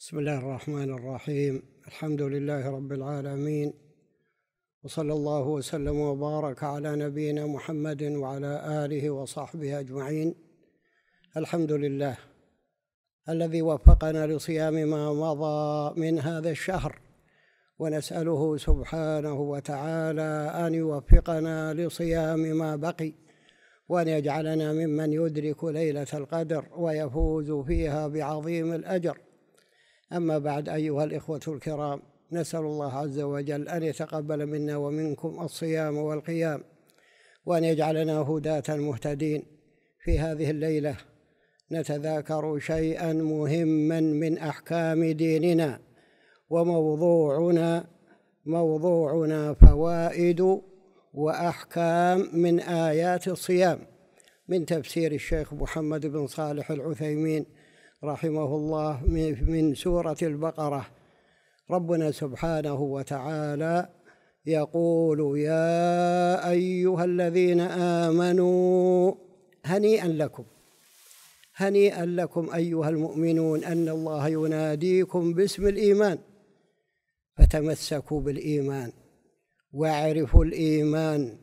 بسم الله الرحمن الرحيم الحمد لله رب العالمين وصلى الله وسلم وبارك على نبينا محمد وعلى اله وصحبه اجمعين الحمد لله الذي وفقنا لصيام ما مضى من هذا الشهر ونساله سبحانه وتعالى ان يوفقنا لصيام ما بقي وان يجعلنا ممن يدرك ليله القدر ويفوز فيها بعظيم الاجر أما بعد أيها الإخوة الكرام نسأل الله عز وجل أن يتقبل منا ومنكم الصيام والقيام وأن يجعلنا هداة مهتدين في هذه الليلة نتذاكر شيئا مهما من أحكام ديننا وموضوعنا موضوعنا فوائد وأحكام من آيات الصيام من تفسير الشيخ محمد بن صالح العثيمين رحمه الله من سورة البقرة ربنا سبحانه وتعالى يقول يا أيها الذين آمنوا هنيئا لكم هنيئا لكم أيها المؤمنون أن الله يناديكم باسم الإيمان فتمسكوا بالإيمان واعرفوا الإيمان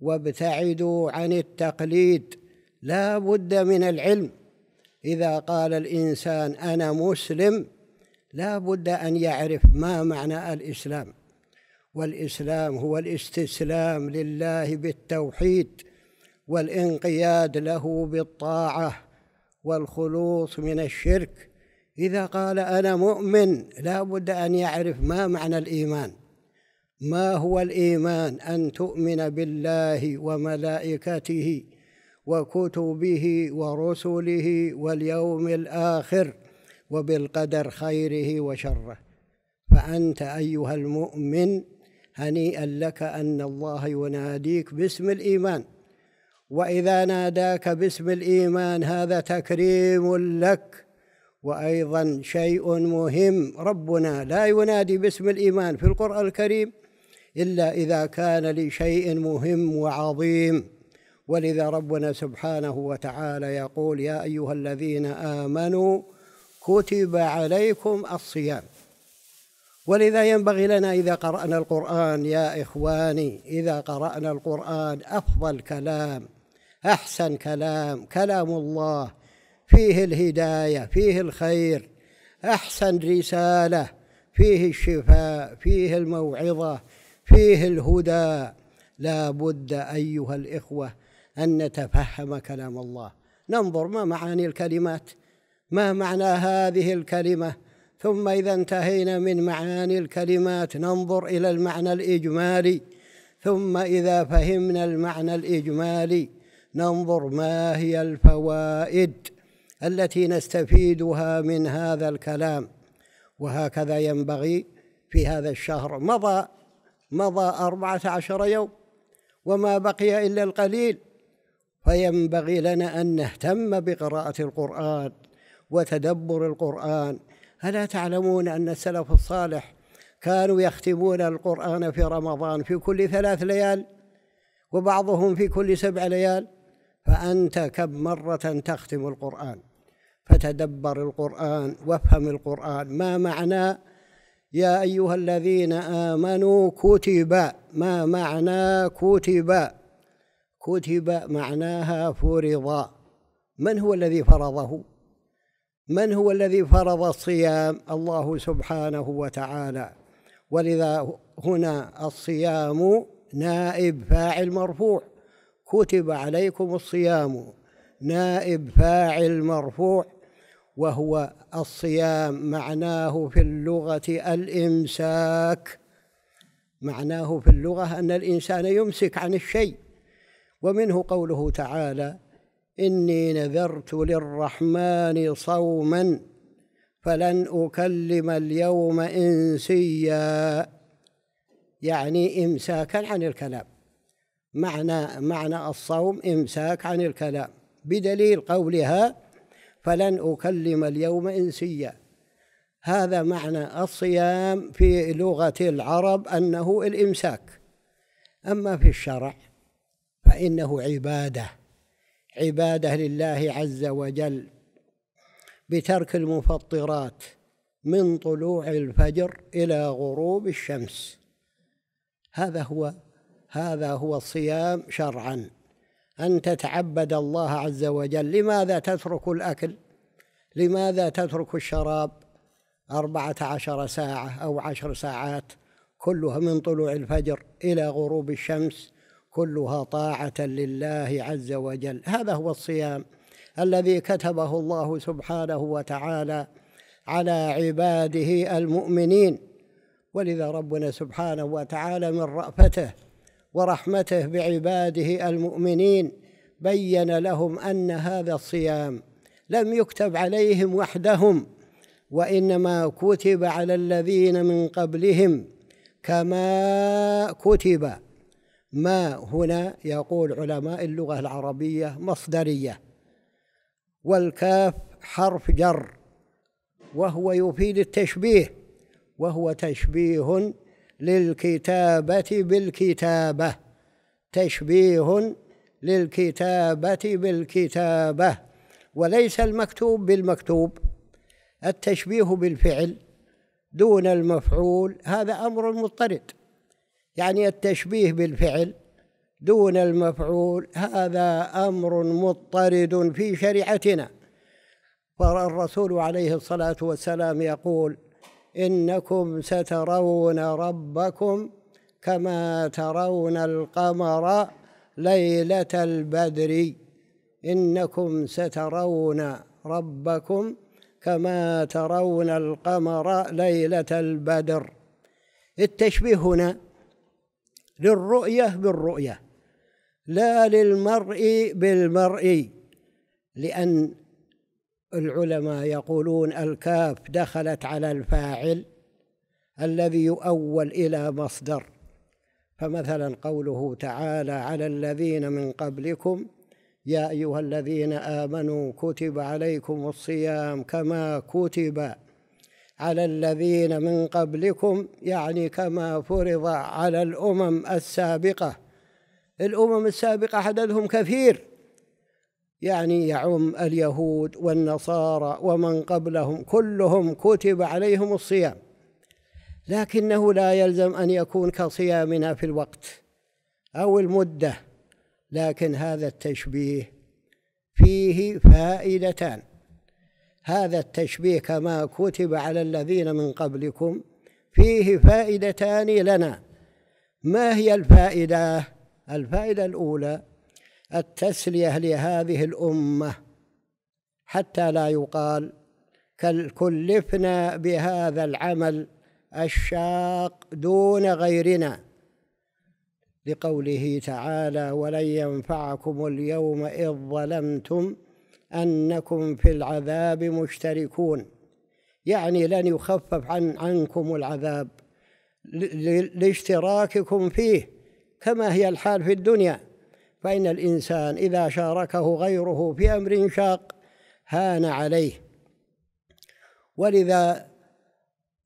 وابتعدوا عن التقليد لا بد من العلم إذا قال الإنسان أنا مسلم لا بد أن يعرف ما معنى الإسلام والإسلام هو الاستسلام لله بالتوحيد والانقياد له بالطاعة والخلوص من الشرك إذا قال أنا مؤمن لا بد أن يعرف ما معنى الإيمان ما هو الإيمان أن تؤمن بالله وملائكته وكتبه ورسله واليوم الآخر وبالقدر خيره وشره فأنت أيها المؤمن هنيئا لك أن الله يناديك باسم الإيمان وإذا ناداك باسم الإيمان هذا تكريم لك وأيضا شيء مهم ربنا لا ينادي باسم الإيمان في القرآن الكريم إلا إذا كان لشيء مهم وعظيم ولذا ربنا سبحانه وتعالى يقول يا أيها الذين آمنوا كتب عليكم الصيام ولذا ينبغي لنا إذا قرأنا القرآن يا إخواني إذا قرأنا القرآن أفضل كلام أحسن كلام كلام الله فيه الهداية فيه الخير أحسن رسالة فيه الشفاء فيه الموعظة فيه الهدى لا بد أيها الإخوة أن نتفهم كلام الله ننظر ما معاني الكلمات ما معنى هذه الكلمة ثم إذا انتهينا من معاني الكلمات ننظر إلى المعنى الإجمالي ثم إذا فهمنا المعنى الإجمالي ننظر ما هي الفوائد التي نستفيدها من هذا الكلام وهكذا ينبغي في هذا الشهر مضى مضى أربعة عشر يوم وما بقي إلا القليل فينبغي لنا أن نهتم بقراءة القرآن وتدبر القرآن ألا تعلمون أن السلف الصالح كانوا يختمون القرآن في رمضان في كل ثلاث ليال وبعضهم في كل سبع ليال فأنت كم مرة تختم القرآن فتدبر القرآن وافهم القرآن ما معنى يا أيها الذين آمنوا كتب ما معنى كتب كتب معناها فرض من هو الذي فرضه من هو الذي فرض الصيام الله سبحانه وتعالى ولذا هنا الصيام نائب فاعل مرفوع كتب عليكم الصيام نائب فاعل مرفوع وهو الصيام معناه في اللغة الإمساك معناه في اللغة أن الإنسان يمسك عن الشيء ومنه قوله تعالى إني نذرت للرحمن صوما فلن أكلم اليوم إنسيا يعني إمساكا عن الكلام معنى معنى الصوم إمساك عن الكلام بدليل قولها فلن أكلم اليوم إنسيا هذا معنى الصيام في لغة العرب أنه الإمساك أما في الشرع فإنه عبادة عبادة لله عز وجل بترك المفطرات من طلوع الفجر إلى غروب الشمس هذا هو هذا هو الصيام شرعا أن تتعبد الله عز وجل لماذا تترك الأكل لماذا تترك الشراب أربعة عشر ساعة أو عشر ساعات كلها من طلوع الفجر إلى غروب الشمس كلها طاعة لله عز وجل هذا هو الصيام الذي كتبه الله سبحانه وتعالى على عباده المؤمنين ولذا ربنا سبحانه وتعالى من رأفته ورحمته بعباده المؤمنين بين لهم أن هذا الصيام لم يكتب عليهم وحدهم وإنما كتب على الذين من قبلهم كما كتب ما هنا يقول علماء اللغة العربية مصدرية والكاف حرف جر وهو يفيد التشبيه وهو تشبيه للكتابة بالكتابة تشبيه للكتابة بالكتابة وليس المكتوب بالمكتوب التشبيه بالفعل دون المفعول هذا أمر مضطرد يعني التشبيه بالفعل دون المفعول هذا امر مضطرد في شريعتنا فالرسول عليه الصلاه والسلام يقول انكم سترون ربكم كما ترون القمر ليله البدر انكم سترون ربكم كما ترون القمر ليله البدر التشبيه هنا للرؤية بالرؤية لا للمرء بالمرء لأن العلماء يقولون الكاف دخلت على الفاعل الذي يؤول إلى مصدر فمثلا قوله تعالى على الذين من قبلكم يا أيها الذين آمنوا كتب عليكم الصيام كما كتب على الذين من قبلكم يعني كما فرض على الأمم السابقة الأمم السابقة عددهم كثير يعني يعم اليهود والنصارى ومن قبلهم كلهم كتب عليهم الصيام لكنه لا يلزم أن يكون كصيامنا في الوقت أو المدة لكن هذا التشبيه فيه فائدتان هذا التشبيه كما كتب على الذين من قبلكم فيه فائدتان لنا ما هي الفائدة؟ الفائدة الأولى التسلية لهذه الأمة حتى لا يقال كلفنا بهذا العمل الشاق دون غيرنا لقوله تعالى ولن ينفعكم اليوم إذ ظلمتم أنكم في العذاب مشتركون يعني لن يخفف عن عنكم العذاب لاشتراككم فيه كما هي الحال في الدنيا فإن الإنسان إذا شاركه غيره في أمر شاق هان عليه ولذا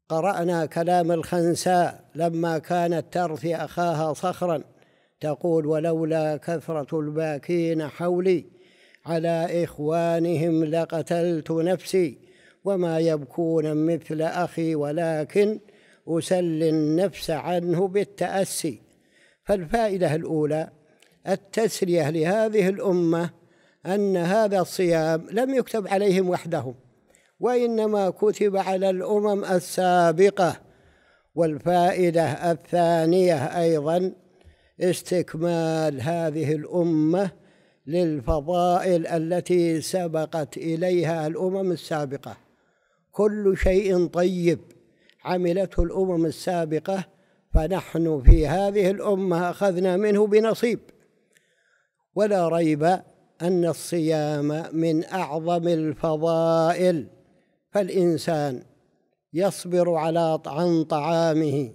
قرأنا كلام الخنساء لما كانت ترثي أخاها صخرا تقول ولولا كثرة الباكين حولي على إخوانهم لقتلت نفسي وما يبكون مثل أخي ولكن أسلي النفس عنه بالتأسي فالفائدة الأولى التسلية لهذه الأمة أن هذا الصيام لم يكتب عليهم وحدهم وإنما كتب على الأمم السابقة والفائدة الثانية أيضا استكمال هذه الأمة للفضائل التي سبقت إليها الأمم السابقة كل شيء طيب عملته الأمم السابقة فنحن في هذه الأمة أخذنا منه بنصيب ولا ريب أن الصيام من أعظم الفضائل فالإنسان يصبر على عن طعامه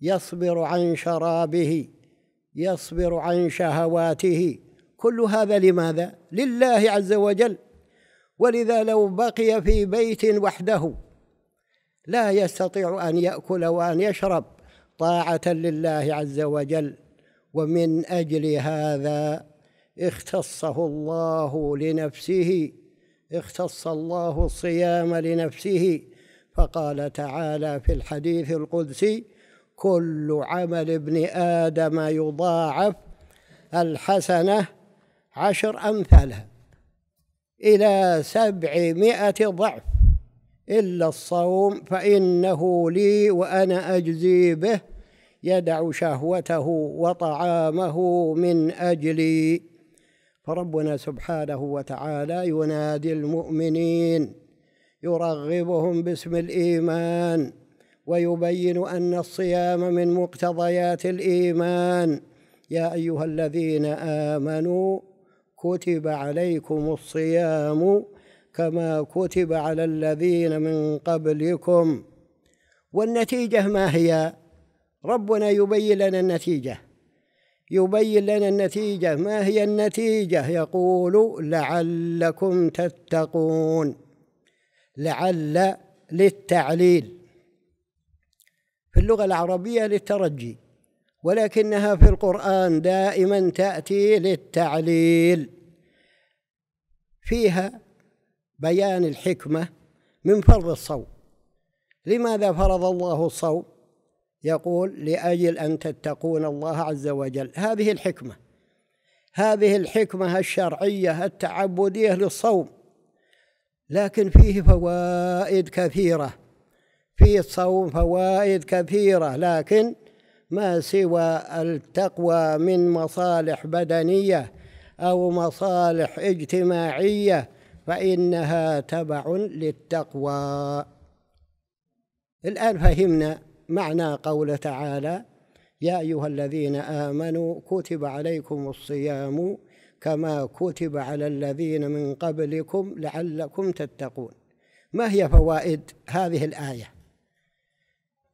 يصبر عن شرابه يصبر عن شهواته كل هذا لماذا لله عز وجل ولذا لو بقي في بيت وحده لا يستطيع ان ياكل وان يشرب طاعه لله عز وجل ومن اجل هذا اختصه الله لنفسه اختص الله الصيام لنفسه فقال تعالى في الحديث القدسي كل عمل ابن ادم يضاعف الحسنه عشر أمثالها إلى سبعمائة ضعف إلا الصوم فإنه لي وأنا أجزي به يدع شهوته وطعامه من أجلي فربنا سبحانه وتعالى ينادي المؤمنين يرغبهم باسم الإيمان ويبين أن الصيام من مقتضيات الإيمان يا أيها الذين آمنوا كتب عليكم الصيام كما كتب على الذين من قبلكم والنتيجة ما هي؟ ربنا يبين لنا النتيجة يبين لنا النتيجة ما هي النتيجة يقول لعلكم تتقون لعل للتعليل في اللغة العربية للترجي ولكنها في القرآن دائما تأتي للتعليل فيها بيان الحكمة من فرض الصوم لماذا فرض الله الصوم يقول لأجل أن تتقون الله عز وجل هذه الحكمة هذه الحكمة الشرعية التعبدية للصوم لكن فيه فوائد كثيرة في الصوم فوائد كثيرة لكن ما سوى التقوى من مصالح بدنيه او مصالح اجتماعيه فانها تبع للتقوى الان فهمنا معنى قول تعالى يا ايها الذين امنوا كتب عليكم الصيام كما كتب على الذين من قبلكم لعلكم تتقون ما هي فوائد هذه الايه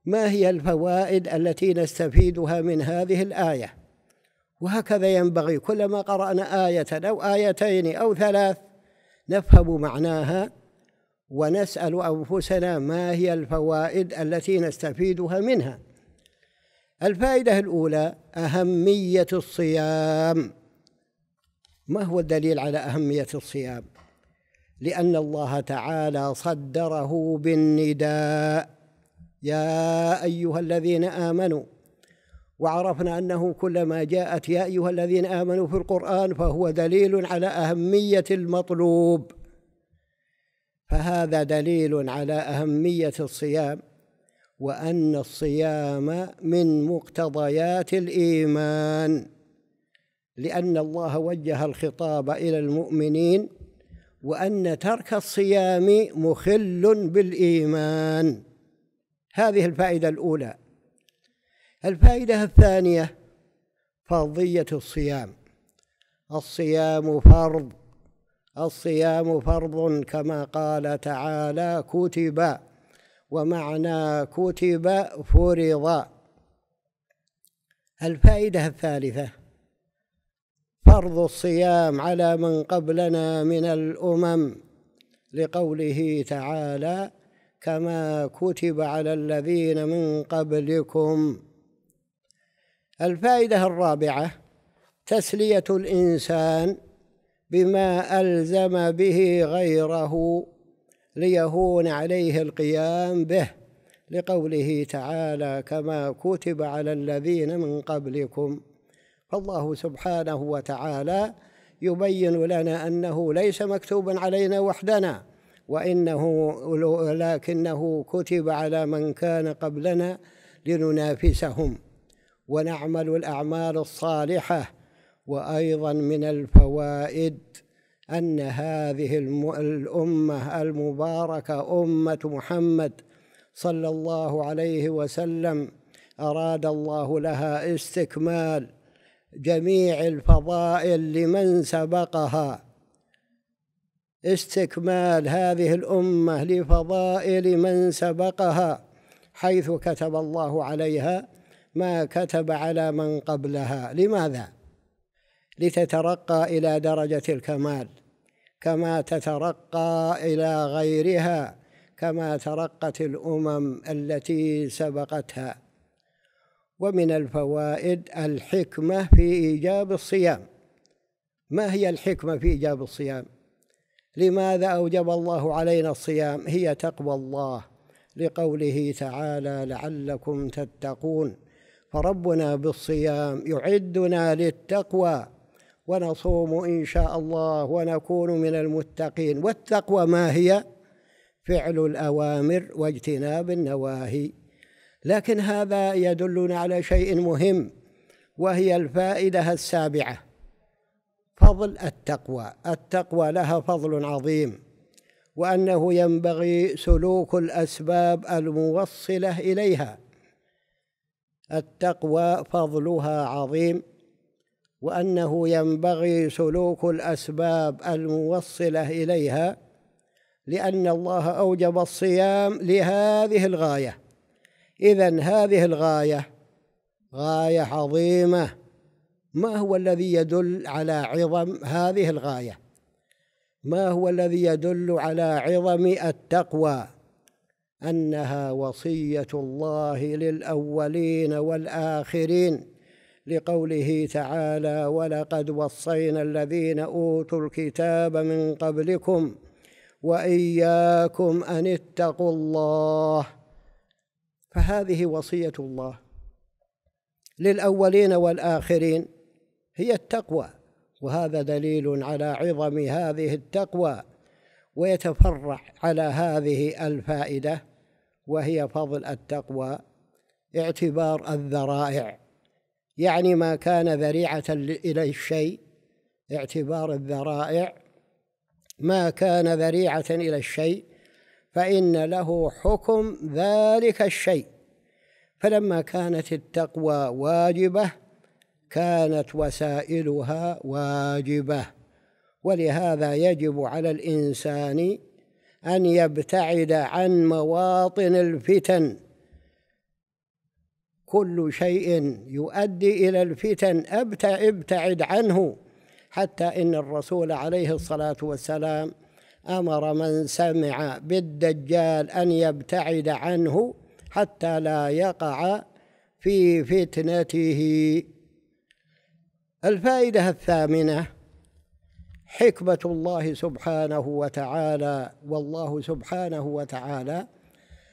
ما هي الفوائد التي نستفيدها من هذه الآية وهكذا ينبغي كلما قرأنا آية أو آيتين أو ثلاث نفهم معناها ونسأل أنفسنا ما هي الفوائد التي نستفيدها منها الفائدة الأولى أهمية الصيام ما هو الدليل على أهمية الصيام؟ لأن الله تعالى صدره بالنداء يا أيها الذين آمنوا وعرفنا أنه كلما جاءت يا أيها الذين آمنوا في القرآن فهو دليل على أهمية المطلوب فهذا دليل على أهمية الصيام وأن الصيام من مقتضيات الإيمان لأن الله وجه الخطاب إلى المؤمنين وأن ترك الصيام مخل بالإيمان هذه الفائدة الأولى الفائدة الثانية فرضية الصيام الصيام فرض الصيام فرض كما قال تعالى كتب ومعنى كتب فرض الفائدة الثالثة فرض الصيام على من قبلنا من الأمم لقوله تعالى كما كتب على الذين من قبلكم الفائدة الرابعة تسلية الإنسان بما ألزم به غيره ليهون عليه القيام به لقوله تعالى كما كتب على الذين من قبلكم فالله سبحانه وتعالى يبين لنا أنه ليس مكتوبا علينا وحدنا وإنه ولكنه كتب على من كان قبلنا لننافسهم ونعمل الأعمال الصالحة وأيضا من الفوائد أن هذه الأمة المباركة أمة محمد صلى الله عليه وسلم أراد الله لها استكمال جميع الفضائل لمن سبقها استكمال هذه الامه لفضائل من سبقها حيث كتب الله عليها ما كتب على من قبلها لماذا لتترقى الى درجه الكمال كما تترقى الى غيرها كما ترقت الامم التي سبقتها ومن الفوائد الحكمه في ايجاب الصيام ما هي الحكمه في ايجاب الصيام لماذا أوجب الله علينا الصيام هي تقوى الله لقوله تعالى لعلكم تتقون فربنا بالصيام يعدنا للتقوى ونصوم إن شاء الله ونكون من المتقين والتقوى ما هي فعل الأوامر واجتناب النواهي لكن هذا يدلنا على شيء مهم وهي الفائدة السابعة فضل التقوى التقوى لها فضل عظيم وأنه ينبغي سلوك الأسباب الموصلة إليها التقوى فضلها عظيم وأنه ينبغي سلوك الأسباب الموصلة إليها لأن الله أوجب الصيام لهذه الغاية إذا هذه الغاية غاية عظيمة ما هو الذي يدل على عظم هذه الغايه ما هو الذي يدل على عظم التقوى انها وصيه الله للاولين والاخرين لقوله تعالى ولقد وصينا الذين اوتوا الكتاب من قبلكم واياكم ان اتقوا الله فهذه وصيه الله للاولين والاخرين هي التقوى وهذا دليل على عظم هذه التقوى ويتفرع على هذه الفائده وهي فضل التقوى اعتبار الذرائع يعني ما كان ذريعه الى الشيء اعتبار الذرائع ما كان ذريعه الى الشيء فان له حكم ذلك الشيء فلما كانت التقوى واجبه كانت وسائلها واجبه ولهذا يجب على الانسان ان يبتعد عن مواطن الفتن كل شيء يؤدي الى الفتن ابتعد عنه حتى ان الرسول عليه الصلاه والسلام امر من سمع بالدجال ان يبتعد عنه حتى لا يقع في فتنته الفائدة الثامنة حكمة الله سبحانه وتعالى والله سبحانه وتعالى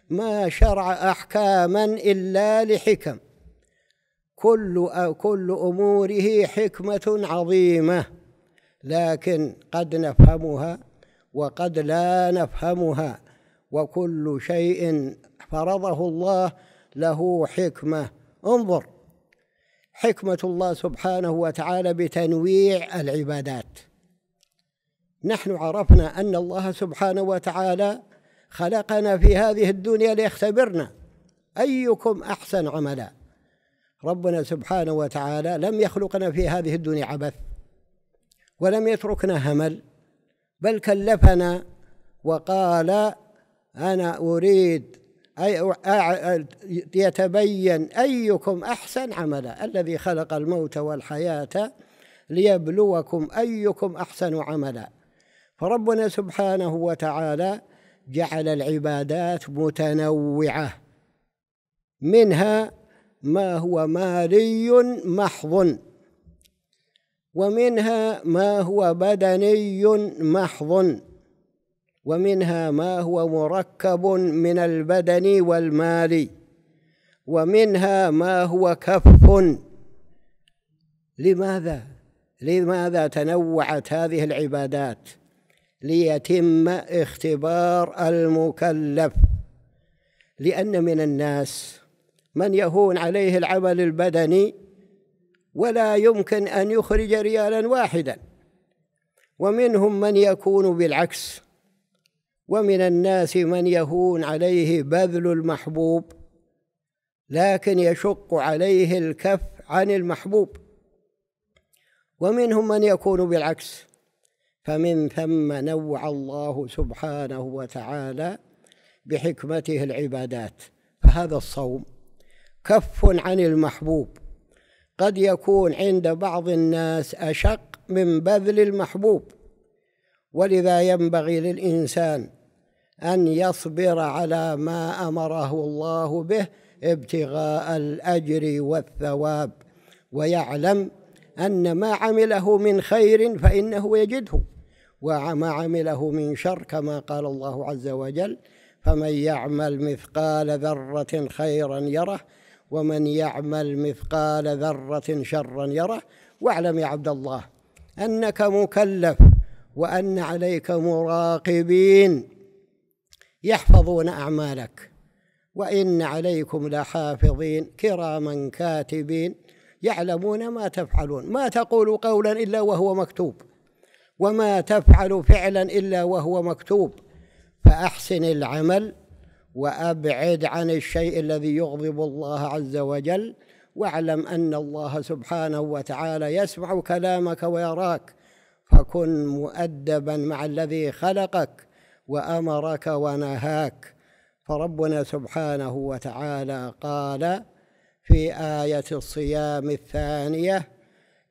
ما شرع أحكاما إلا لحكم كل كل أموره حكمة عظيمة لكن قد نفهمها وقد لا نفهمها وكل شيء فرضه الله له حكمة انظر حكمة الله سبحانه وتعالى بتنويع العبادات نحن عرفنا أن الله سبحانه وتعالى خلقنا في هذه الدنيا ليختبرنا أيكم أحسن عملا ربنا سبحانه وتعالى لم يخلقنا في هذه الدنيا عبث ولم يتركنا همل بل كلفنا وقال أنا أريد أي يتبين أيكم أحسن عملا الذي خلق الموت والحياة ليبلوكم أيكم أحسن عملا فربنا سبحانه وتعالى جعل العبادات متنوعة منها ما هو مالي محض ومنها ما هو بدني محض ومنها ما هو مركب من البدن والمال ومنها ما هو كف لماذا لماذا تنوعت هذه العبادات ليتم اختبار المكلف لان من الناس من يهون عليه العمل البدني ولا يمكن ان يخرج ريالا واحدا ومنهم من يكون بالعكس ومن الناس من يهون عليه بذل المحبوب لكن يشق عليه الكف عن المحبوب ومنهم من يكون بالعكس فمن ثم نوع الله سبحانه وتعالى بحكمته العبادات فهذا الصوم كف عن المحبوب قد يكون عند بعض الناس أشق من بذل المحبوب ولذا ينبغي للإنسان أن يصبر على ما أمره الله به ابتغاء الأجر والثواب ويعلم أن ما عمله من خير فإنه يجده وما عمله من شر كما قال الله عز وجل فمن يعمل مثقال ذرة خيرا يره ومن يعمل مثقال ذرة شرا يره واعلم يا عبد الله أنك مكلف وأن عليك مراقبين يحفظون أعمالك وإن عليكم لحافظين كراما كاتبين يعلمون ما تفعلون ما تقول قولا إلا وهو مكتوب وما تفعل فعلا إلا وهو مكتوب فأحسن العمل وأبعد عن الشيء الذي يغضب الله عز وجل واعلم أن الله سبحانه وتعالى يسمع كلامك ويراك فكن مؤدبا مع الذي خلقك وامرك ونهاك فربنا سبحانه وتعالى قال في ايه الصيام الثانيه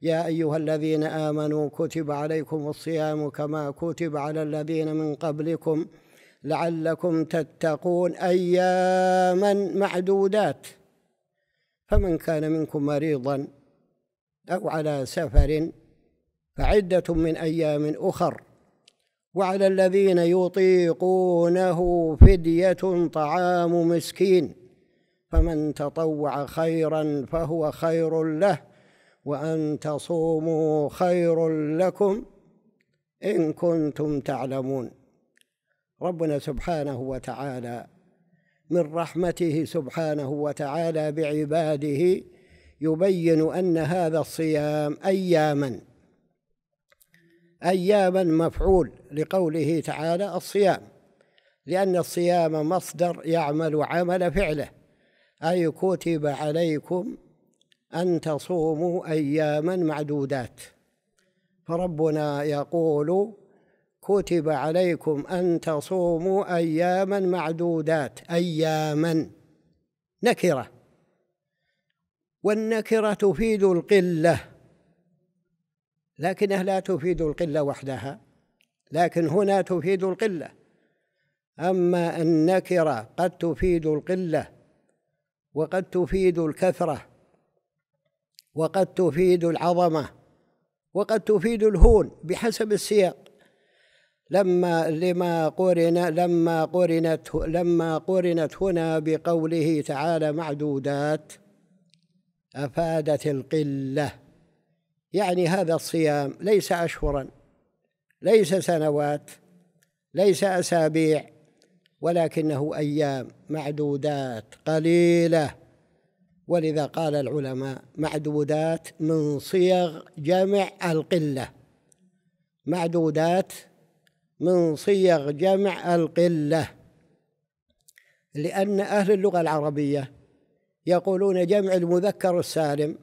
يا ايها الذين امنوا كتب عليكم الصيام كما كتب على الذين من قبلكم لعلكم تتقون اياما معدودات فمن كان منكم مريضا او على سفر فعده من ايام اخر وعلى الذين يطيقونه فدية طعام مسكين فمن تطوع خيرا فهو خير له وأن تصوموا خير لكم إن كنتم تعلمون ربنا سبحانه وتعالى من رحمته سبحانه وتعالى بعباده يبين أن هذا الصيام أياما أياما مفعول لقوله تعالى الصيام لأن الصيام مصدر يعمل عمل فعله أي كتب عليكم أن تصوموا أياما معدودات فربنا يقول كتب عليكم أن تصوموا أياما معدودات أياما نكرة والنكرة تفيد القلة لكنها لا تفيد القلة وحدها لكن هنا تفيد القلة أما النكرة قد تفيد القلة وقد تفيد الكثرة وقد تفيد العظمة وقد تفيد الهون بحسب السياق لما لما قرن لما قرنت لما قرنت هنا بقوله تعالى معدودات أفادت القلة يعني هذا الصيام ليس أشهرا ليس سنوات ليس أسابيع ولكنه أيام معدودات قليلة ولذا قال العلماء معدودات من صيغ جمع القلة معدودات من صيغ جمع القلة لأن أهل اللغة العربية يقولون جمع المذكر السالم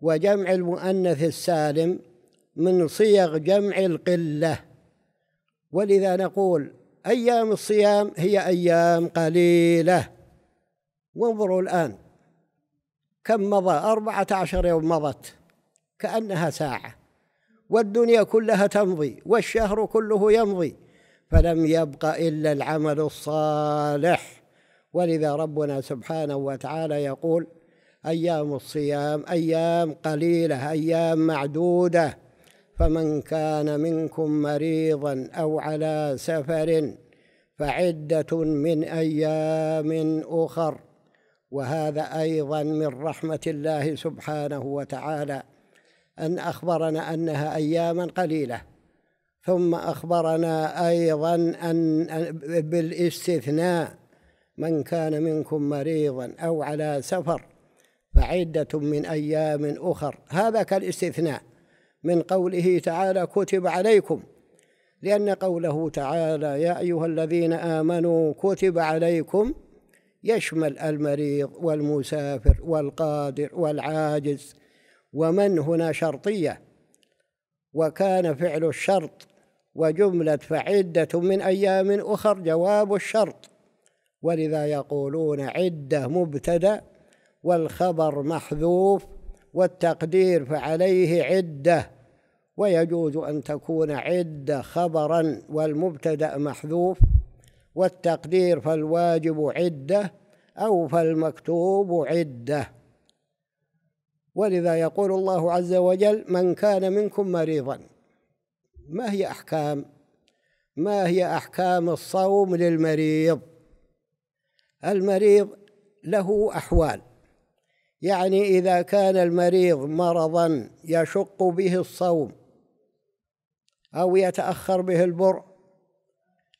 وجمع المؤنث السالم من صيغ جمع القلة ولذا نقول أيام الصيام هي أيام قليلة وانظروا الآن كم مضى أربعة عشر يوم مضت كأنها ساعة والدنيا كلها تمضي والشهر كله يمضي فلم يبق إلا العمل الصالح ولذا ربنا سبحانه وتعالى يقول أيام الصيام أيام قليلة أيام معدودة فمن كان منكم مريضا أو على سفر فعدة من أيام أخر وهذا أيضا من رحمة الله سبحانه وتعالى أن أخبرنا أنها أياما قليلة ثم أخبرنا أيضا أن بالاستثناء من كان منكم مريضا أو على سفر فعدة من أيام أخر هذا كالاستثناء من قوله تعالى كتب عليكم لأن قوله تعالى يا أيها الذين آمنوا كتب عليكم يشمل المريض والمسافر والقادر والعاجز ومن هنا شرطية وكان فعل الشرط وجملة فعدة من أيام أخر جواب الشرط ولذا يقولون عدة مبتدأ والخبر محذوف والتقدير فعليه عدة ويجوز أن تكون عدة خبرا والمبتدأ محذوف والتقدير فالواجب عدة أو فالمكتوب عدة ولذا يقول الله عز وجل من كان منكم مريضا ما هي أحكام ما هي أحكام الصوم للمريض المريض له أحوال يعني إذا كان المريض مرضا يشق به الصوم أو يتأخر به البرء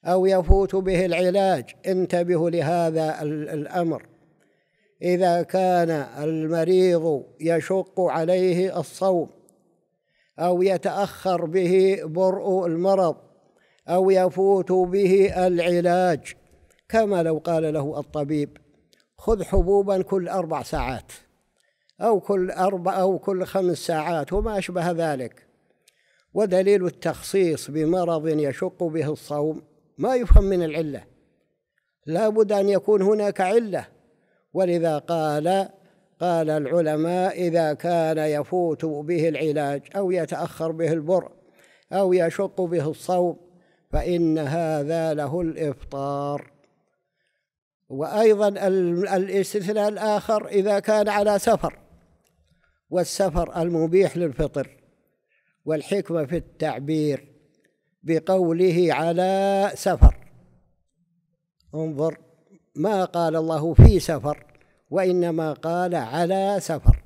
أو يفوت به العلاج انتبهوا لهذا الأمر إذا كان المريض يشق عليه الصوم أو يتأخر به برء المرض أو يفوت به العلاج كما لو قال له الطبيب خذ حبوبا كل أربع ساعات أو كل أربع أو كل خمس ساعات وما أشبه ذلك ودليل التخصيص بمرض يشق به الصوم ما يفهم من العلة لا بد أن يكون هناك علة ولذا قال قال العلماء إذا كان يفوت به العلاج أو يتأخر به البرء أو يشق به الصوم فإن هذا له الإفطار وأيضا الاستثناء الآخر إذا كان على سفر والسفر المبيح للفطر والحكمة في التعبير بقوله على سفر انظر ما قال الله في سفر وإنما قال على سفر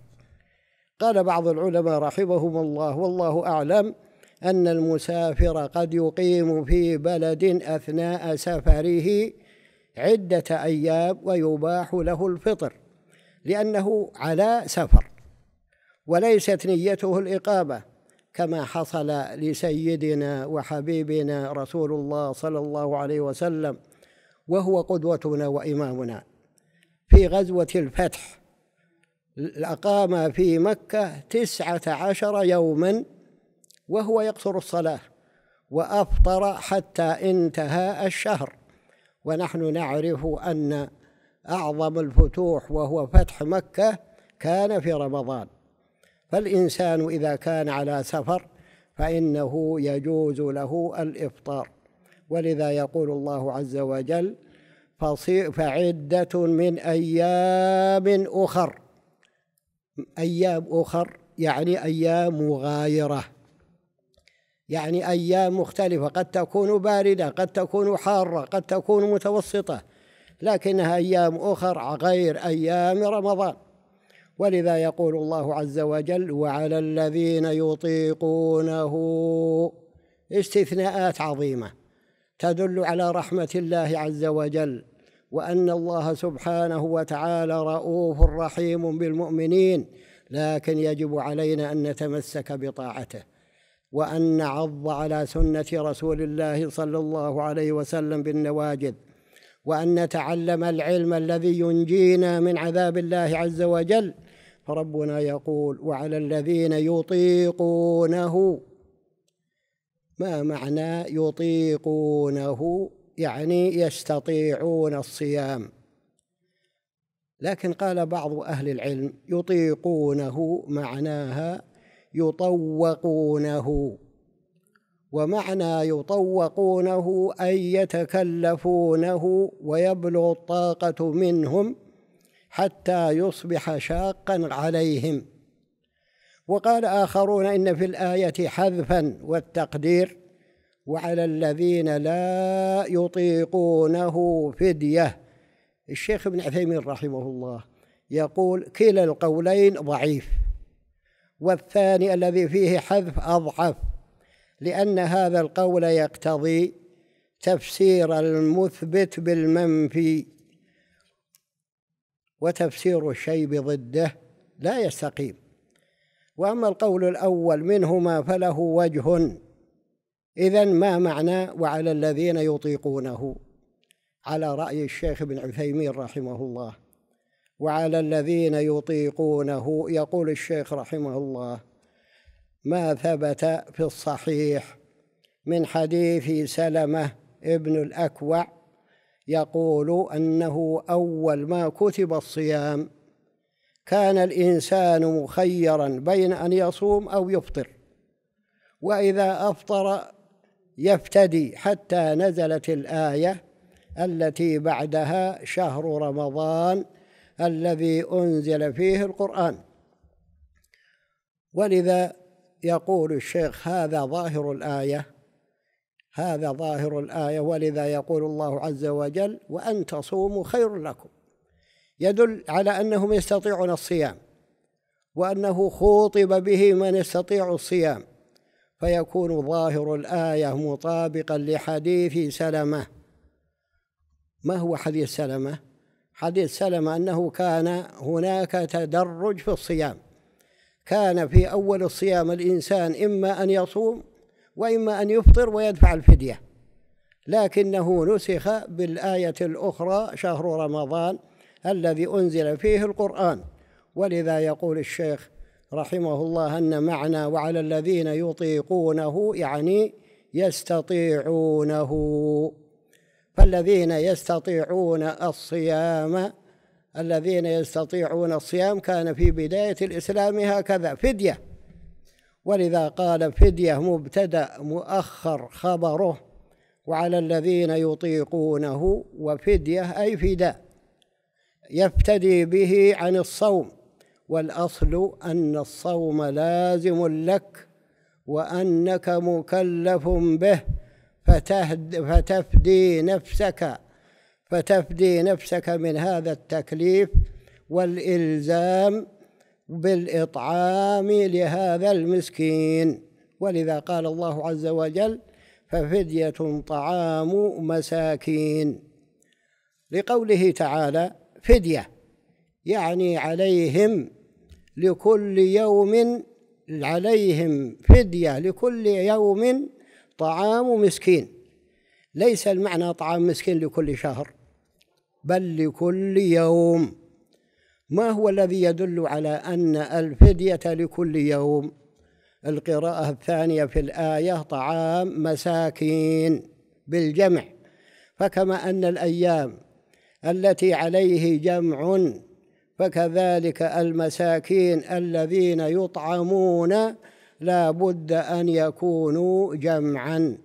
قال بعض العلماء رحمهم الله والله أعلم أن المسافر قد يقيم في بلد أثناء سفره عدة أيام ويباح له الفطر لأنه على سفر وليست نيته الإقامة كما حصل لسيدنا وحبيبنا رسول الله صلى الله عليه وسلم وهو قدوتنا وإمامنا في غزوة الفتح أقام في مكة تسعة عشر يوما وهو يقصر الصلاة وأفطر حتى انتهى الشهر ونحن نعرف أن أعظم الفتوح وهو فتح مكة كان في رمضان فالإنسان إذا كان على سفر فإنه يجوز له الإفطار ولذا يقول الله عز وجل فعدة من أيام أخر أيام أخر يعني أيام مغايرة يعني أيام مختلفة قد تكون باردة قد تكون حارة قد تكون متوسطة لكنها أيام أخر غير أيام رمضان ولذا يقول الله عز وجل وعلى الذين يطيقونه استثناءات عظيمه تدل على رحمه الله عز وجل وان الله سبحانه وتعالى رؤوف رحيم بالمؤمنين لكن يجب علينا ان نتمسك بطاعته وان نعض على سنه رسول الله صلى الله عليه وسلم بالنواجذ وان نتعلم العلم الذي ينجينا من عذاب الله عز وجل فربنا يقول وعلى الذين يطيقونه ما معنى يطيقونه يعني يستطيعون الصيام لكن قال بعض أهل العلم يطيقونه معناها يطوقونه ومعنى يطوقونه أي يتكلفونه ويبلغ الطاقة منهم حتى يصبح شاقا عليهم وقال آخرون إن في الآية حذفا والتقدير وعلى الذين لا يطيقونه فدية الشيخ ابن عثيمين رحمه الله يقول كلا القولين ضعيف والثاني الذي فيه حذف أضعف لأن هذا القول يقتضي تفسير المثبت بالمنفي وتفسير الشيء بضده لا يستقيم واما القول الاول منهما فله وجه اذا ما معنى وعلى الذين يطيقونه على راي الشيخ ابن عثيمين رحمه الله وعلى الذين يطيقونه يقول الشيخ رحمه الله ما ثبت في الصحيح من حديث سلمه ابن الاكوع يقول انه اول ما كتب الصيام كان الانسان مخيرا بين ان يصوم او يفطر واذا افطر يفتدي حتى نزلت الايه التي بعدها شهر رمضان الذي انزل فيه القران ولذا يقول الشيخ هذا ظاهر الايه هذا ظاهر الآية ولذا يقول الله عز وجل وأن تصوموا خير لكم يدل على أنهم يستطيعون الصيام وأنه خوطب به من يستطيع الصيام فيكون ظاهر الآية مطابقا لحديث سلمة ما هو حديث سلمة؟ حديث سلمة أنه كان هناك تدرج في الصيام كان في أول الصيام الإنسان إما أن يصوم وإما أن يفطر ويدفع الفدية لكنه نسخ بالآية الأخرى شهر رمضان الذي أنزل فيه القرآن ولذا يقول الشيخ رحمه الله أن معنى وعلى الذين يطيقونه يعني يستطيعونه فالذين يستطيعون الصيام الذين يستطيعون الصيام كان في بداية الإسلام هكذا فدية ولذا قال فدية مبتدأ مؤخر خبره وعلى الذين يطيقونه وفدية أي فداء يفتدي به عن الصوم والأصل أن الصوم لازم لك وأنك مكلف به فتهد فتفدي نفسك فتفدي نفسك من هذا التكليف والإلزام بالإطعام لهذا المسكين ولذا قال الله عز وجل ففدية طعام مساكين لقوله تعالى فدية يعني عليهم لكل يوم عليهم فدية لكل يوم طعام مسكين ليس المعنى طعام مسكين لكل شهر بل لكل يوم ما هو الذي يدل على أن الفدية لكل يوم القراءة الثانية في الآية طعام مساكين بالجمع فكما أن الأيام التي عليه جمع فكذلك المساكين الذين يطعمون لا بد أن يكونوا جمعا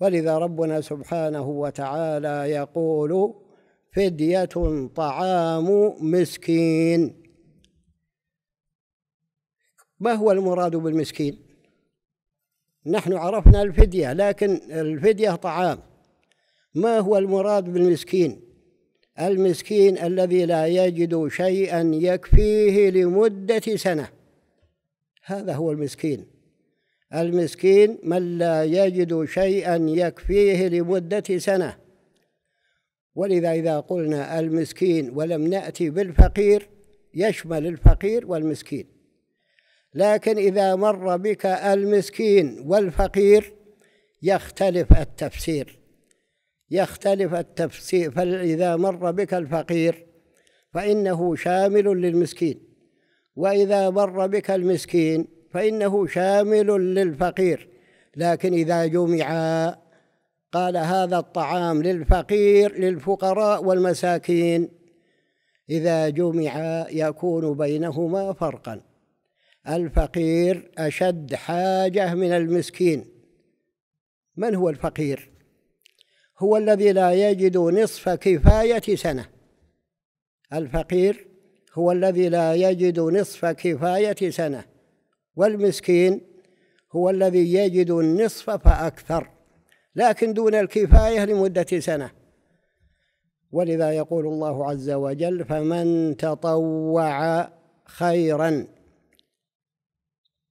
ولذا ربنا سبحانه وتعالى يقول فدية طعام مسكين ما هو المراد بالمسكين نحن عرفنا الفدية لكن الفدية طعام ما هو المراد بالمسكين المسكين الذي لا يجد شيئا يكفيه لمدة سنة هذا هو المسكين المسكين من لا يجد شيئا يكفيه لمدة سنة ولذا إذا قلنا المسكين ولم نأتي بالفقير يشمل الفقير والمسكين لكن إذا مر بك المسكين والفقير يختلف التفسير يختلف التفسير فإذا مر بك الفقير فإنه شامل للمسكين وإذا مر بك المسكين فإنه شامل للفقير لكن إذا جمعا قال هذا الطعام للفقير للفقراء والمساكين إذا جمع يكون بينهما فرقا الفقير أشد حاجة من المسكين من هو الفقير؟ هو الذي لا يجد نصف كفاية سنة الفقير هو الذي لا يجد نصف كفاية سنة والمسكين هو الذي يجد النصف فأكثر لكن دون الكفاية لمدة سنة ولذا يقول الله عز وجل فمن تطوع خيرا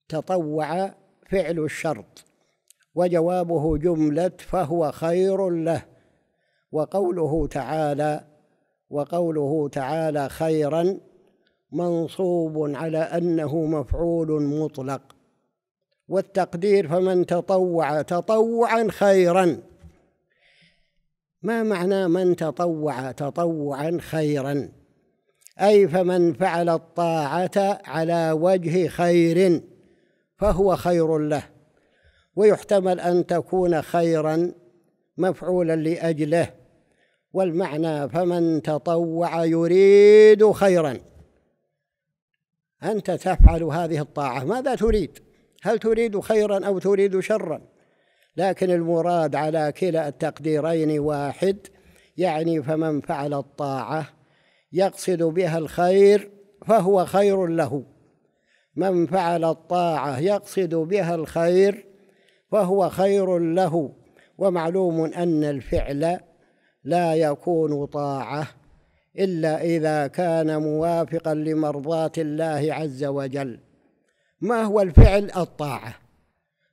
تطوع فعل الشرط وجوابه جملة فهو خير له وقوله تعالى وقوله تعالى خيرا منصوب على أنه مفعول مطلق والتقدير فمن تطوع تطوعا خيرا ما معنى من تطوع تطوعا خيرا اي فمن فعل الطاعه على وجه خير فهو خير له ويحتمل ان تكون خيرا مفعولا لاجله والمعنى فمن تطوع يريد خيرا انت تفعل هذه الطاعه ماذا تريد هل تريد خيرا أو تريد شرا لكن المراد على كلا التقديرين واحد يعني فمن فعل الطاعة يقصد بها الخير فهو خير له من فعل الطاعة يقصد بها الخير فهو خير له ومعلوم أن الفعل لا يكون طاعة إلا إذا كان موافقا لمرضاة الله عز وجل ما هو الفعل الطاعة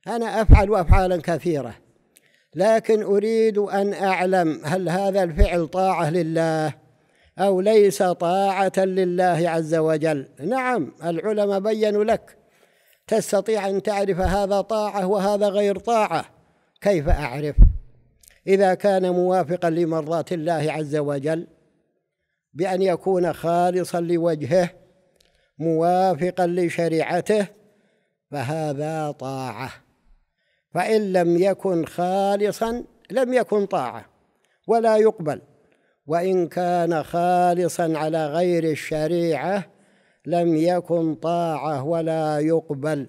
أنا أفعل أفعالا كثيرة لكن أريد أن أعلم هل هذا الفعل طاعة لله أو ليس طاعة لله عز وجل نعم العلماء بينوا لك تستطيع أن تعرف هذا طاعة وهذا غير طاعة كيف أعرف إذا كان موافقا لمرضاة الله عز وجل بأن يكون خالصا لوجهه موافقا لشريعته فهذا طاعة فإن لم يكن خالصا لم يكن طاعة ولا يقبل وإن كان خالصا على غير الشريعة لم يكن طاعة ولا يقبل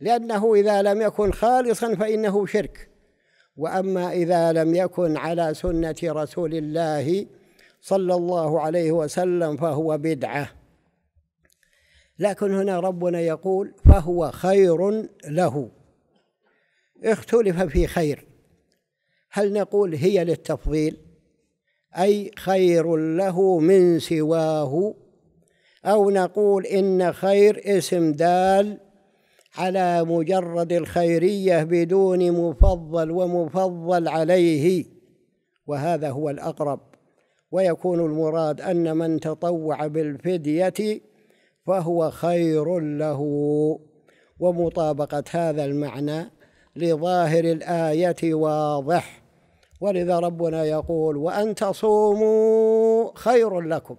لأنه إذا لم يكن خالصا فإنه شرك وأما إذا لم يكن على سنة رسول الله صلى الله عليه وسلم فهو بدعه لكن هنا ربنا يقول فهو خير له اختلف في خير هل نقول هي للتفضيل أي خير له من سواه أو نقول إن خير اسم دال على مجرد الخيرية بدون مفضل ومفضل عليه وهذا هو الأقرب ويكون المراد أن من تطوع بالفدية فهو خير له ومطابقة هذا المعنى لظاهر الآية واضح ولذا ربنا يقول وأن تصوموا خير لكم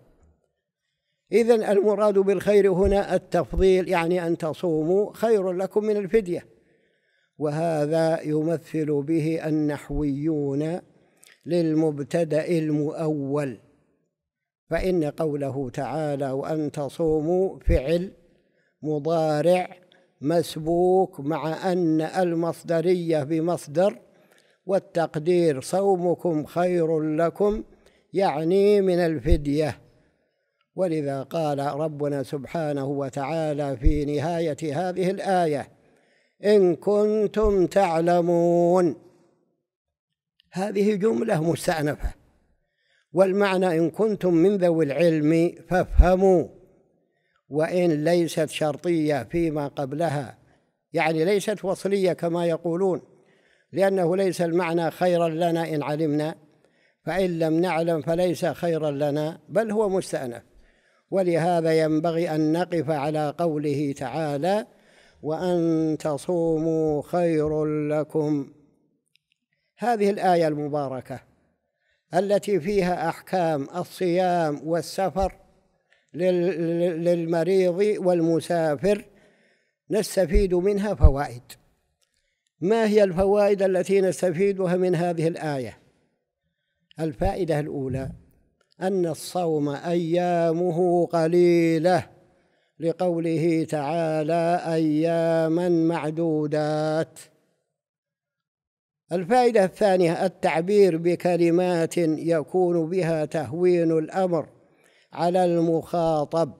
إذا المراد بالخير هنا التفضيل يعني أن تصوموا خير لكم من الفدية وهذا يمثل به النحويون للمبتدأ المؤول فإن قوله تعالى وأن تصوموا فعل مضارع مسبوك مع أن المصدرية بمصدر والتقدير صومكم خير لكم يعني من الفدية ولذا قال ربنا سبحانه وتعالى في نهاية هذه الآية إن كنتم تعلمون هذه جملة مستأنفة والمعنى إن كنتم من ذوي العلم فافهموا وإن ليست شرطية فيما قبلها يعني ليست وصلية كما يقولون لأنه ليس المعنى خيرا لنا إن علمنا فإن لم نعلم فليس خيرا لنا بل هو مستأنف ولهذا ينبغي أن نقف على قوله تعالى وأن تصوموا خير لكم هذه الآية المباركة التي فيها أحكام الصيام والسفر للمريض والمسافر نستفيد منها فوائد ما هي الفوائد التي نستفيدها من هذه الآية الفائدة الأولى أن الصوم أيامه قليلة لقوله تعالى أياما معدودات الفائدة الثانية التعبير بكلمات يكون بها تهوين الأمر على المخاطب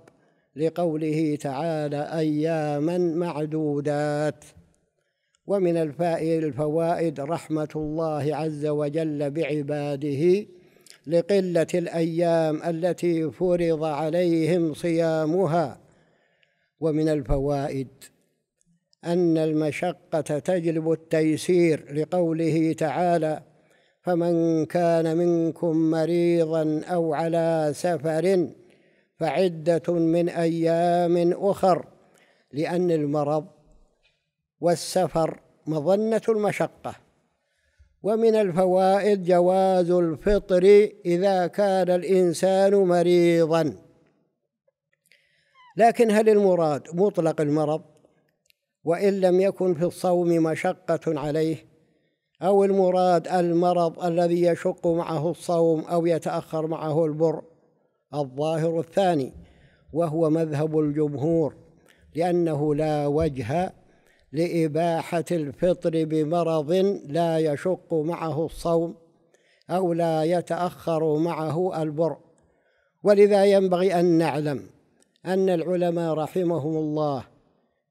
لقوله تعالى أياما معدودات ومن الفوائد رحمة الله عز وجل بعباده لقلة الأيام التي فرض عليهم صيامها ومن الفوائد أن المشقة تجلب التيسير لقوله تعالى فمن كان منكم مريضا أو على سفر فعدة من أيام أخر لأن المرض والسفر مظنة المشقة ومن الفوائد جواز الفطر إذا كان الإنسان مريضا لكن هل المراد مطلق المرض وإن لم يكن في الصوم مشقة عليه أو المراد المرض الذي يشق معه الصوم أو يتأخر معه البر الظاهر الثاني وهو مذهب الجمهور لأنه لا وجه لإباحة الفطر بمرض لا يشق معه الصوم أو لا يتأخر معه البر ولذا ينبغي أن نعلم أن العلماء رحمهم الله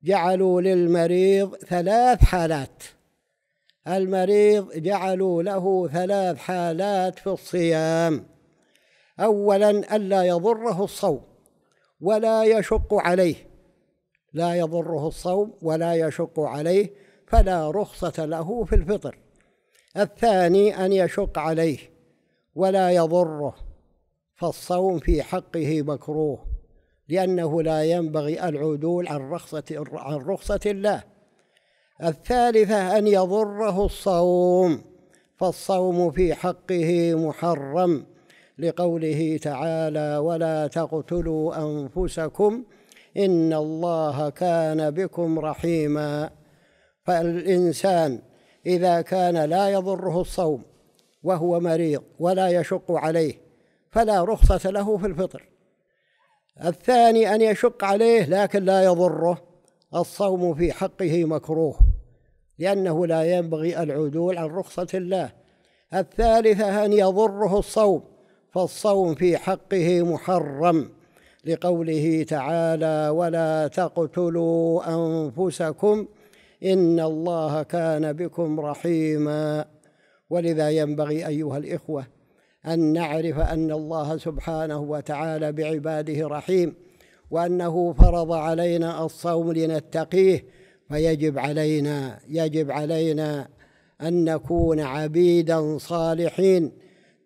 جعلوا للمريض ثلاث حالات المريض جعلوا له ثلاث حالات في الصيام اولا الا يضره الصوم ولا يشق عليه لا يضره الصوم ولا يشق عليه فلا رخصه له في الفطر الثاني ان يشق عليه ولا يضره فالصوم في حقه مكروه لأنه لا ينبغي العدول عن رخصة عن رخصة الله الثالثة أن يضره الصوم فالصوم في حقه محرم لقوله تعالى ولا تقتلوا أنفسكم إن الله كان بكم رحيما فالإنسان إذا كان لا يضره الصوم وهو مريض ولا يشق عليه فلا رخصة له في الفطر الثاني أن يشق عليه لكن لا يضره الصوم في حقه مكروه لأنه لا ينبغي العدول عن رخصة الله الثالثة أن يضره الصوم فالصوم في حقه محرم لقوله تعالى ولا تقتلوا أنفسكم إن الله كان بكم رحيما ولذا ينبغي أيها الإخوة أن نعرف أن الله سبحانه وتعالى بعباده رحيم وأنه فرض علينا الصوم لنتقيه فيجب علينا يجب علينا أن نكون عبيدا صالحين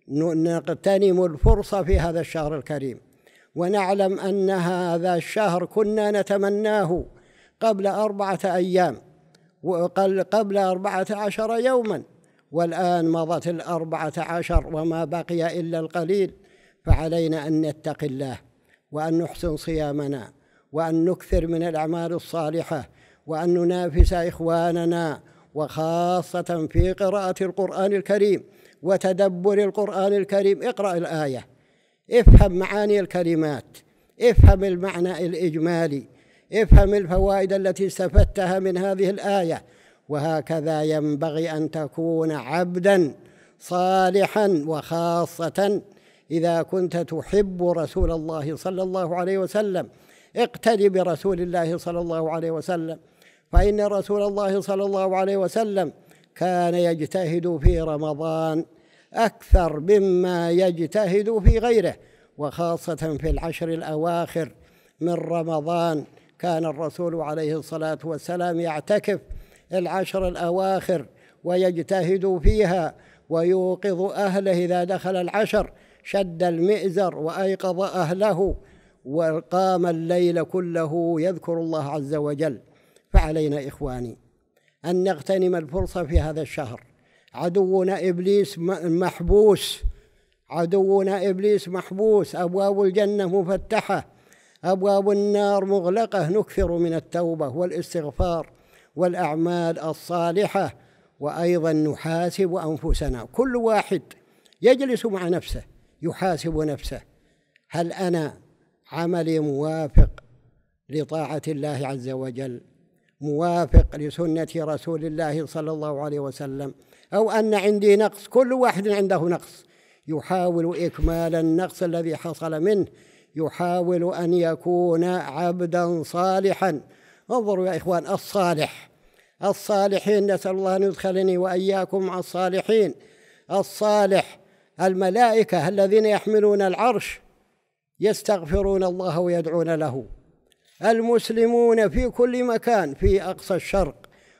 نغتنم الفرصة في هذا الشهر الكريم ونعلم أن هذا الشهر كنا نتمناه قبل أربعة أيام وقبل أربعة عشر يوماً والآن مضت الأربعة عشر وما بقي إلا القليل فعلينا أن نتقي الله وأن نحسن صيامنا وأن نكثر من الأعمال الصالحة وأن ننافس إخواننا وخاصة في قراءة القرآن الكريم وتدبر القرآن الكريم اقرأ الآية افهم معاني الكلمات افهم المعنى الإجمالي افهم الفوائد التي استفدتها من هذه الآية وهكذا ينبغي ان تكون عبدا صالحا وخاصه اذا كنت تحب رسول الله صلى الله عليه وسلم اقتدي برسول الله صلى الله عليه وسلم فان رسول الله صلى الله عليه وسلم كان يجتهد في رمضان اكثر مما يجتهد في غيره وخاصه في العشر الاواخر من رمضان كان الرسول عليه الصلاه والسلام يعتكف العشر الأواخر ويجتهد فيها ويوقظ أهله إذا دخل العشر شد المئزر وأيقظ أهله وقام الليل كله يذكر الله عز وجل فعلينا إخواني أن نغتنم الفرصة في هذا الشهر عدونا إبليس محبوس عدونا إبليس محبوس أبواب الجنة مفتحة أبواب النار مغلقة نكثر من التوبة والاستغفار والاعمال الصالحه وايضا نحاسب انفسنا كل واحد يجلس مع نفسه يحاسب نفسه هل انا عملي موافق لطاعه الله عز وجل موافق لسنه رسول الله صلى الله عليه وسلم او ان عندي نقص كل واحد عنده نقص يحاول اكمال النقص الذي حصل منه يحاول ان يكون عبدا صالحا انظروا يا إخوان الصالح الصالحين نسأل الله أن يدخلني وإياكم مع الصالحين الصالح الملائكة الذين يحملون العرش يستغفرون الله ويدعون له المسلمون في كل مكان في أقصى الشرق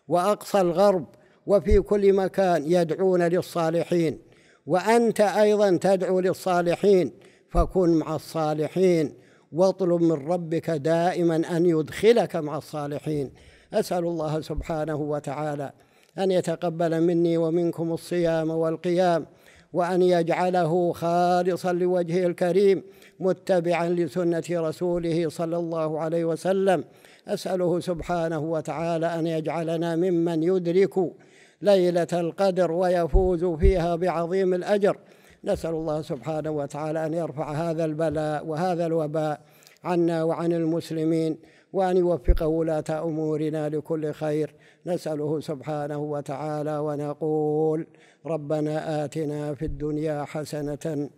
وأقصى الغرب وفي كل مكان يدعون للصالحين وأنت أيضا تدعو للصالحين فكن مع الصالحين واطلب من ربك دائما أن يدخلك مع الصالحين أسأل الله سبحانه وتعالى أن يتقبل مني ومنكم الصيام والقيام وأن يجعله خالصا لوجهه الكريم متبعا لسنة رسوله صلى الله عليه وسلم أسأله سبحانه وتعالى أن يجعلنا ممن يدرك ليلة القدر ويفوز فيها بعظيم الأجر نسأل الله سبحانه وتعالى أن يرفع هذا البلاء وهذا الوباء عنا وعن المسلمين وأن يوفق ولاة أمورنا لكل خير نسأله سبحانه وتعالى ونقول ربنا آتنا في الدنيا حسنة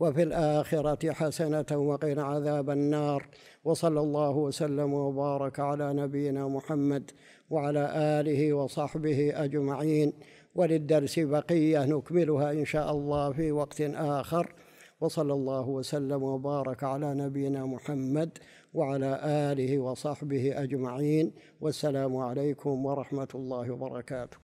وفي الآخرة حسنة وقنا عذاب النار وصلى الله وسلم وبارك على نبينا محمد وعلى آله وصحبه أجمعين وللدرس بقية نكملها إن شاء الله في وقت آخر وصلى الله وسلم وبارك على نبينا محمد وعلى آله وصحبه أجمعين والسلام عليكم ورحمة الله وبركاته